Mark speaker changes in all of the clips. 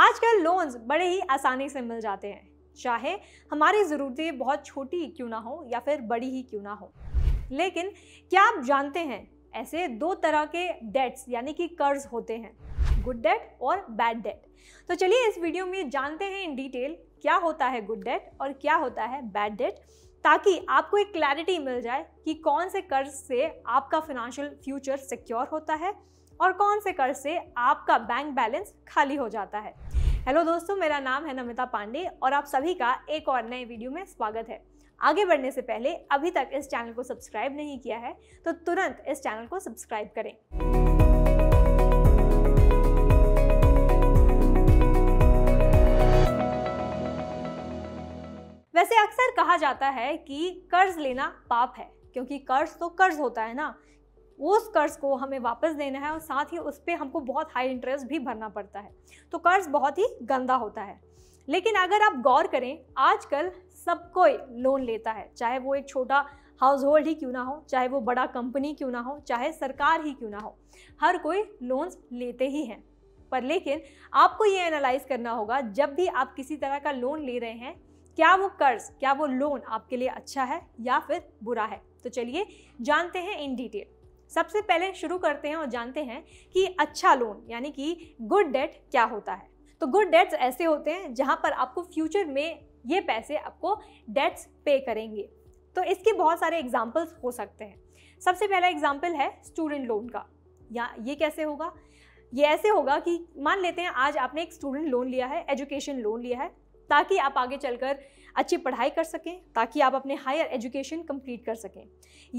Speaker 1: आजकल लोन्स बड़े ही आसानी से मिल जाते हैं चाहे हमारी ज़रूरतें बहुत छोटी क्यों ना हो या फिर बड़ी ही क्यों ना हो लेकिन क्या आप जानते हैं ऐसे दो तरह के डेट्स यानी कि कर्ज होते हैं गुड डेट और बैड डेट तो चलिए इस वीडियो में जानते हैं इन डिटेल क्या होता है गुड डेट और क्या होता है बैड डेट ताकि आपको एक क्लैरिटी मिल जाए कि कौन से कर्ज से आपका फिनेंशियल फ्यूचर सिक्योर होता है और कौन से कर्ज से आपका बैंक बैलेंस खाली हो जाता है हेलो दोस्तों मेरा नाम है नमिता पांडे और आप सभी का एक और नए वीडियो में स्वागत है आगे बढ़ने से पहले अभी तक इस चैनल को सब्सक्राइब नहीं किया है तो तुरंत इस चैनल को सब्सक्राइब करें वैसे अक्सर कहा जाता है कि कर्ज लेना पाप है क्योंकि कर्ज तो कर्ज होता है ना उस कर्ज को हमें वापस देना है और साथ ही उस पर हमको बहुत हाई इंटरेस्ट भी भरना पड़ता है तो कर्ज बहुत ही गंदा होता है लेकिन अगर आप गौर करें आजकल सब कोई लोन लेता है चाहे वो एक छोटा हाउस होल्ड ही क्यों ना हो चाहे वो बड़ा कंपनी क्यों ना हो चाहे सरकार ही क्यों ना हो हर कोई लोन्स लेते ही हैं पर लेकिन आपको ये एनालाइज करना होगा जब भी आप किसी तरह का लोन ले रहे हैं क्या वो कर्ज क्या वो लोन आपके लिए अच्छा है या फिर बुरा है तो चलिए जानते हैं इन डिटेल सबसे पहले शुरू करते हैं और जानते हैं कि अच्छा लोन यानी कि गुड डेट क्या होता है तो गुड डेट्स ऐसे होते हैं जहाँ पर आपको फ्यूचर में ये पैसे आपको डेट्स पे करेंगे तो इसके बहुत सारे एग्जाम्पल्स हो सकते हैं सबसे पहला एग्जाम्पल है स्टूडेंट लोन का या ये कैसे होगा ये ऐसे होगा कि मान लेते हैं आज आपने एक स्टूडेंट लोन लिया है एजुकेशन लोन लिया है ताकि आप आगे चलकर अच्छी पढ़ाई कर सकें ताकि आप अपने हायर एजुकेशन कंप्लीट कर सकें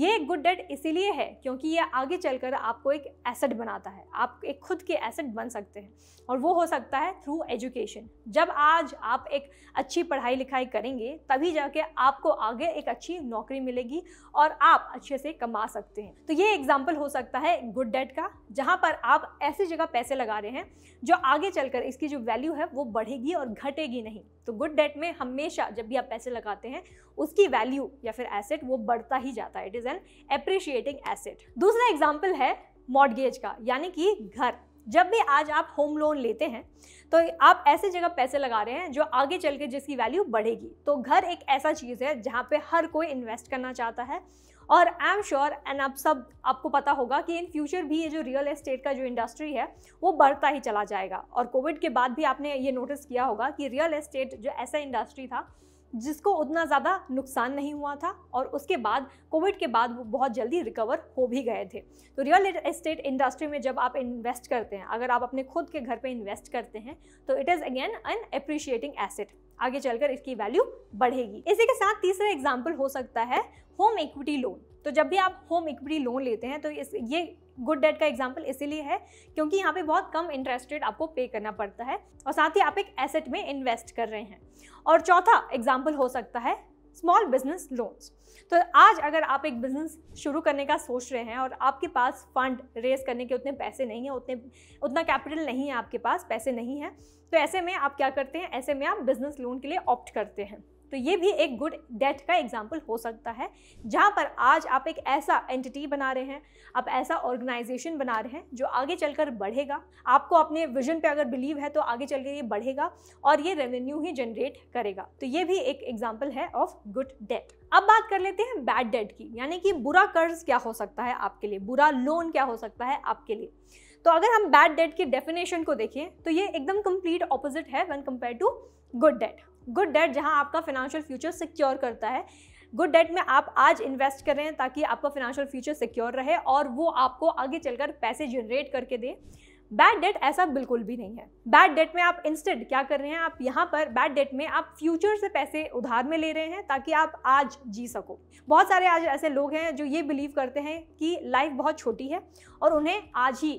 Speaker 1: ये गुड डेट इसीलिए है क्योंकि ये आगे चलकर आपको एक एसेट बनाता है आप एक खुद के एसेट बन सकते हैं और वो हो सकता है थ्रू एजुकेशन जब आज आप एक अच्छी पढ़ाई लिखाई करेंगे तभी जाके आपको आगे एक अच्छी नौकरी मिलेगी और आप अच्छे से कमा सकते हैं तो ये एग्जाम्पल हो सकता है गुड डेट का जहाँ पर आप ऐसी जगह पैसे लगा रहे हैं जो आगे चलकर इसकी जो वैल्यू है वो बढ़ेगी और घटेगी नहीं तो गुड डेट में हमेशा जब जब भी आप पैसे लगाते हैं उसकी वैल्यू या फिर एसेट वो बढ़ता ही जाता है it is an appreciating asset दूसरा एग्जाम्पल है मॉडगेज का यानी कि घर जब भी आज आप होम लोन लेते हैं तो आप ऐसे जगह पैसे लगा रहे हैं जो आगे चल के जिसकी वैल्यू बढ़ेगी तो घर एक ऐसा चीज़ है जहाँ पे हर कोई इन्वेस्ट करना चाहता है और आई एम श्योर एंड आप सब आपको पता होगा कि इन फ्यूचर भी ये जो रियल एस्टेट का जो इंडस्ट्री है वो बढ़ता ही चला जाएगा और कोविड के बाद भी आपने ये नोटिस किया होगा कि रियल एस्टेट जो ऐसा इंडस्ट्री था जिसको उतना ज़्यादा नुकसान नहीं हुआ था और उसके बाद कोविड के बाद वो बहुत जल्दी रिकवर हो भी गए थे तो रियल एस्टेट इंडस्ट्री में जब आप इन्वेस्ट करते हैं अगर आप अपने खुद के घर पे इन्वेस्ट करते हैं तो it is again an appreciating asset आगे चलकर इसकी वैल्यू बढ़ेगी इसी के साथ तीसरा एग्जाम्पल हो सकता है होम इक्विटी लोन तो जब भी आप होम इक्विटी लोन लेते हैं तो इस ये गुड डेट का एग्जाम्पल इसीलिए है क्योंकि यहाँ पे बहुत कम इंटरेस्ट रेट आपको पे करना पड़ता है और साथ ही आप एक एसेट में इन्वेस्ट कर रहे हैं और चौथा एग्जाम्पल हो सकता है स्मॉल बिजनेस लोन्स तो आज अगर आप एक बिजनेस शुरू करने का सोच रहे हैं और आपके पास फंड रेज करने के उतने पैसे नहीं है उतने उतना कैपिटल नहीं है आपके पास पैसे नहीं है तो ऐसे में आप क्या करते हैं ऐसे में आप बिजनेस लोन के लिए ऑप्ट करते हैं तो ये भी एक गुड डेट का एग्जाम्पल हो सकता है जहाँ पर आज आप एक ऐसा एंटिटी बना रहे हैं आप ऐसा ऑर्गेनाइजेशन बना रहे हैं जो आगे चलकर बढ़ेगा आपको अपने विजन पे अगर बिलीव है तो आगे चल ये बढ़ेगा और ये रेवेन्यू ही जनरेट करेगा तो ये भी एक एग्जाम्पल है ऑफ गुड डेट अब बात कर लेते हैं बैड डेट की यानी कि बुरा कर्ज क्या हो सकता है आपके लिए बुरा लोन क्या हो सकता है आपके लिए तो अगर हम बैड डेट के डेफिनेशन को देखें तो ये एकदम कंप्लीट ऑपोजिट है one compare to good debt good debt जहां आपका फाइनेंशियल फ्यूचर सिक्योर करता है गुड डेट में आप आज इन्वेस्ट कर रहे हैं ताकि आपका फाइनेंशियल फ्यूचर सिक्योर रहे और वो आपको आगे चलकर पैसे जनरेट करके दे बैड डेट ऐसा बिल्कुल भी नहीं है बैड डेट में आप इंस्टेंट क्या कर रहे हैं आप यहाँ पर बैड डेट में आप फ्यूचर से पैसे उधार में ले रहे हैं ताकि आप आज जी सको बहुत सारे आज ऐसे लोग हैं जो ये बिलीव करते हैं कि लाइफ बहुत छोटी है और उन्हें आज ही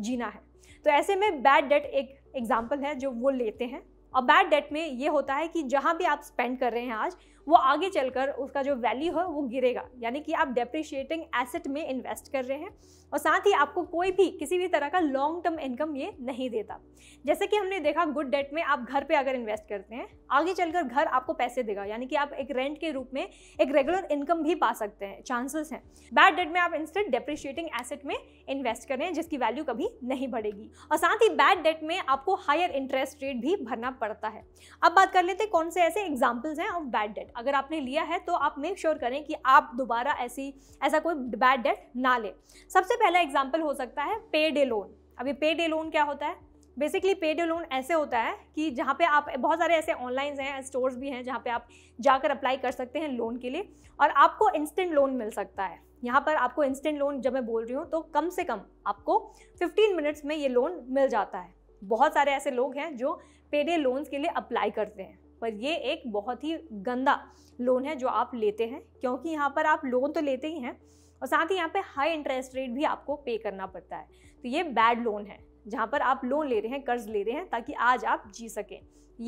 Speaker 1: जीना है तो ऐसे में बैड डेट एक एग्जाम्पल है जो वो लेते हैं और बैड डेट में ये होता है कि जहाँ भी आप स्पेंड कर रहे हैं आज वो आगे चलकर उसका जो वैल्यू है वो गिरेगा यानी कि आप डेप्रिशिएटिंग एसेट में इन्वेस्ट कर रहे हैं और साथ ही आपको कोई भी किसी भी तरह का लॉन्ग टर्म इनकम ये नहीं देता जैसे कि हमने देखा गुड डेट में आप घर पर अगर इन्वेस्ट करते हैं आगे चलकर घर आपको पैसे देगा यानी कि आप एक रेंट के रूप में एक रेगुलर इनकम भी पा सकते हैं चांसेस हैं बैड डेट में आप इंस्टेंट डेप्रिशिएटिंग एसेट में इन्वेस्ट करें जिसकी वैल्यू कभी नहीं बढ़ेगी और साथ ही बैड डेट में आपको हायर इंटरेस्ट रेट भी भरना पड़ता है अब बात कर लेते हैं कौन से ऐसे एग्जाम्पल्स हैं ऑफ बैड डेट अगर आपने लिया है तो आप मेक श्योर sure करें कि आप दोबारा ऐसी ऐसा कोई बैड डेट ना लें सबसे पहला एग्जाम्पल हो सकता है पे डे लोन अभी पे डे लोन क्या होता है बेसिकली पे डे लोन ऐसे होता है कि जहाँ पे आप बहुत सारे ऐसे ऑनलाइन हैं स्टोर्स भी हैं जहाँ पे आप जाकर अप्लाई कर सकते हैं लोन के लिए और आपको इंस्टेंट लोन मिल सकता है यहाँ पर आपको इंस्टेंट लोन जब मैं बोल रही हूँ तो कम से कम आपको 15 मिनट्स में ये लोन मिल जाता है बहुत सारे ऐसे लोग हैं जो पे डे लोन्स के लिए अप्लाई करते हैं पर ये एक बहुत ही गंदा लोन है जो आप लेते हैं क्योंकि यहाँ पर आप लोन तो लेते ही हैं और साथ ही यहाँ पे हाई इंटरेस्ट रेट भी आपको पे करना पड़ता है तो ये बैड लोन है जहाँ पर आप लोन ले रहे हैं कर्ज ले रहे हैं ताकि आज आप जी सकें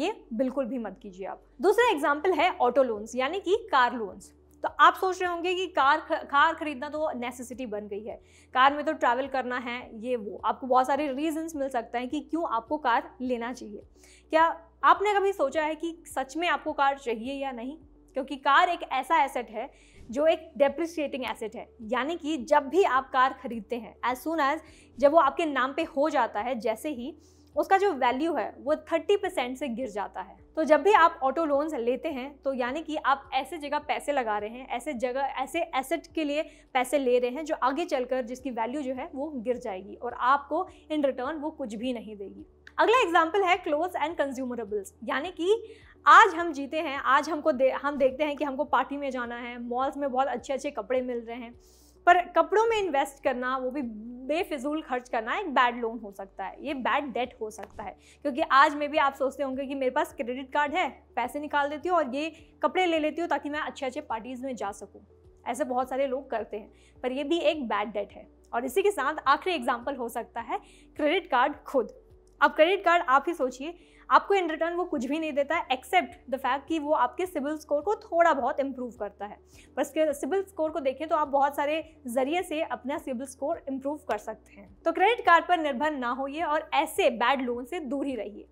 Speaker 1: ये बिल्कुल भी मत कीजिए आप दूसरा एग्जाम्पल है ऑटो लोन्स यानी कि कार लोन्स तो आप सोच रहे होंगे कि कार कार खरीदना तो नेसेसिटी बन गई है कार में तो ट्रैवल करना है ये वो आपको बहुत सारे रीजंस मिल सकते हैं कि क्यों आपको कार लेना चाहिए क्या आपने कभी सोचा है कि सच में आपको कार चाहिए या नहीं क्योंकि कार एक ऐसा एसेट है जो एक डेप्रिसिएटिंग एसेट है यानी कि जब भी आप कार खरीदते हैं एज सुन एज जब वो आपके नाम पे हो जाता है जैसे ही उसका जो वैल्यू है वो थर्टी परसेंट से गिर जाता है तो जब भी आप ऑटो लोन्स लेते हैं तो यानी कि आप ऐसे जगह पैसे लगा रहे हैं ऐसे जगह ऐसे एसेट के लिए पैसे ले रहे हैं जो आगे चलकर जिसकी वैल्यू जो है वो गिर जाएगी और आपको इन रिटर्न वो कुछ भी नहीं देगी अगला एग्जाम्पल है क्लोथ्स एंड कंज्यूमरेबल्स यानी कि आज हम जीते हैं आज हमको दे, हम देखते हैं कि हमको पार्टी में जाना है मॉल्स में बहुत अच्छे अच्छे कपड़े मिल रहे हैं पर कपड़ों में इन्वेस्ट करना वो भी बेफिजूल खर्च करना एक बैड लोन हो सकता है ये बैड डेट हो सकता है क्योंकि आज मैं भी आप सोचते होंगे कि मेरे पास क्रेडिट कार्ड है पैसे निकाल देती हूँ और ये कपड़े ले लेती हूँ ताकि मैं अच्छे अच्छे पार्टीज़ में जा सकूँ ऐसे बहुत सारे लोग करते हैं पर यह भी एक बैड डेट है और इसी के साथ आखिरी एग्जाम्पल हो सकता है क्रेडिट कार्ड खुद अब क्रेडिट कार्ड आप ही सोचिए आपको इन रिटर्न वो कुछ भी नहीं देता एक्सेप्ट द फैक्ट कि वो आपके सिविल स्कोर को थोड़ा बहुत इम्प्रूव करता है पर सिविल स्कोर को देखें तो आप बहुत सारे जरिए से अपना सिविल स्कोर इम्प्रूव कर सकते हैं तो क्रेडिट कार्ड पर निर्भर ना होइए और ऐसे बैड लोन से दूर ही रहिए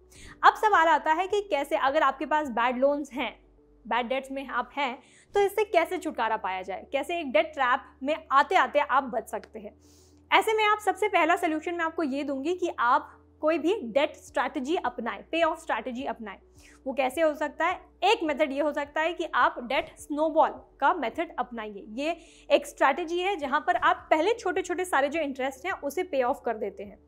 Speaker 1: अब सवाल आता है कि कैसे अगर आपके पास बैड लोन्स हैं बैड डेट्स में आप हैं तो इससे कैसे छुटकारा पाया जाए कैसे एक डेट ट्रैप में आते आते आप बच सकते हैं ऐसे में आप सबसे पहला सोल्यूशन मैं आपको ये दूंगी कि आप कोई भी डेट स्ट्रैटेजी अपनाएं पे ऑफ स्ट्रैटेजी अपनाएं वो कैसे हो सकता है एक मेथड ये हो सकता है कि आप डेट स्नोबॉल का मेथड अपनाइए ये एक स्ट्रैटेजी है जहां पर आप पहले छोटे छोटे सारे जो इंटरेस्ट हैं उसे पे ऑफ कर देते हैं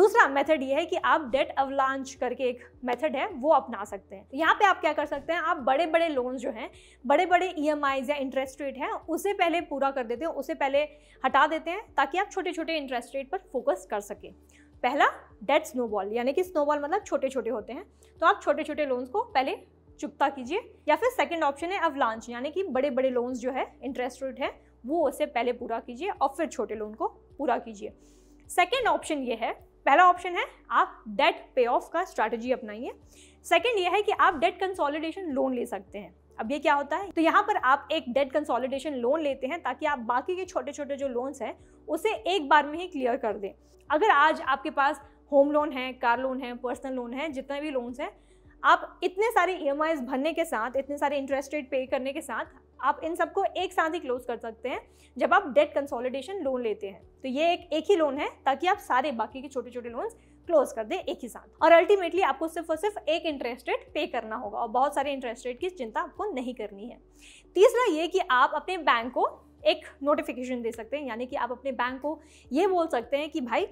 Speaker 1: दूसरा मेथड ये है कि आप डेट अवलांच करके एक मेथड है वो अपना सकते हैं यहाँ पे आप क्या कर सकते हैं आप बड़े बड़े लोन्स जो हैं बड़े बड़े ई या इंटरेस्ट रेट हैं उसे पहले पूरा कर देते हैं उसे पहले हटा देते हैं ताकि आप छोटे छोटे इंटरेस्ट रेट पर फोकस कर सकें पहला डेट स्नोबॉल यानी कि स्नोबॉल मतलब छोटे छोटे होते हैं तो आप छोटे छोटे लोन्स को पहले चुकता कीजिए या फिर सेकेंड ऑप्शन है अवलांच यानी कि बड़े बड़े लोन्स जो है इंटरेस्ट रेट है वो उसे पहले पूरा कीजिए और फिर छोटे लोन को पूरा कीजिए सेकेंड ऑप्शन ये है पहला ऑप्शन है आप डेट पे ऑफ का स्ट्रैटेजी अपनाइए सेकेंड ये है कि आप डेट कंसोलिडेशन लोन ले सकते हैं अब ये क्या होता है तो यहाँ पर आप एक डेट कंसोलिडेशन लोन लेते हैं ताकि आप बाकी के छोटे छोटे जो लोन्स हैं उसे एक बार में ही क्लियर कर दें अगर आज आपके पास होम लोन है कार लोन है पर्सनल लोन है जितने भी लोन्स हैं आप इतने सारे ई e भरने के साथ इतने सारे इंटरेस्ट रेट पे करने के साथ आप इन सबको एक साथ ही क्लोज कर सकते हैं जब आप डेट कंसोलिडेशन लोन लेते हैं तो ये एक एक ही लोन है ताकि आप सारे बाकी के छोटे छोटे लोन्स क्लोज कर दे एक ही साथ और अल्टीमेटली आपको सिर्फ और सिर्फ एक इंटरेस्ट रेट पे करना होगा और बहुत सारे इंटरेस्ट रेट की चिंता आपको नहीं करनी है तीसरा ये कि आप अपने बैंक को एक नोटिफिकेशन दे सकते हैं यानी कि आप अपने बैंक को ये बोल सकते हैं कि भाई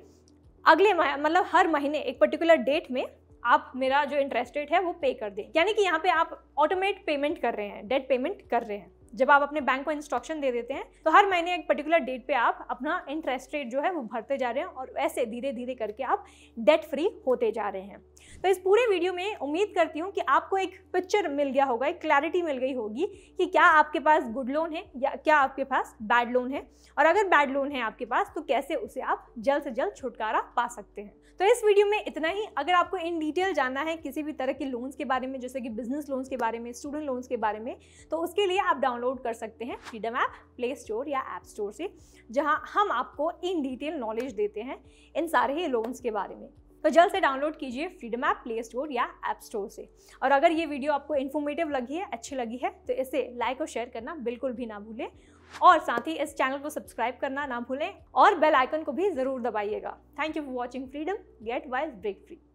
Speaker 1: अगले मतलब हर महीने एक पर्टिकुलर डेट में आप मेरा जो इंटरेस्ट रेट है वो पे कर दें यानी कि यहाँ पे आप ऑटोमेट पेमेंट कर रहे हैं डेट पेमेंट कर रहे हैं जब आप अपने बैंक को इंस्ट्रक्शन दे देते हैं तो हर महीने एक पर्टिकुलर डेट पे आप अपना इंटरेस्ट रेट जो है वो भरते जा रहे हैं और ऐसे धीरे धीरे करके आप डेट फ्री होते जा रहे हैं तो इस पूरे वीडियो में उम्मीद करती हूँ कि आपको एक पिक्चर मिल गया होगा एक क्लैरिटी मिल गई होगी कि क्या आपके पास गुड लोन है या क्या आपके पास बैड लोन है और अगर बैड लोन है आपके पास तो कैसे उसे आप जल्द से जल्द छुटकारा पा सकते हैं तो इस वीडियो में इतना ही अगर आपको इन डिटेल जानना है किसी भी तरह के लोन्स के बारे में जैसे कि बिजनेस लोन्स के बारे में स्टूडेंट लोन्स के बारे में तो उसके लिए आप डाउन डाउनलोड कर सकते हैं फ्रीडम ऐप प्ले स्टोर या ऐप स्टोर से जहाँ हम आपको इन डिटेल नॉलेज देते हैं इन सारे ही लोन्स के बारे में तो जल्द से डाउनलोड कीजिए फ्रीडम ऐप प्ले स्टोर या ऐप स्टोर से और अगर ये वीडियो आपको इन्फॉर्मेटिव लगी है अच्छी लगी है तो इसे लाइक और शेयर करना बिल्कुल भी ना भूलें और साथ ही इस चैनल को सब्सक्राइब करना ना भूलें और बेल आइकन को भी ज़रूर दबाइएगा thank you for watching freedom get wise break free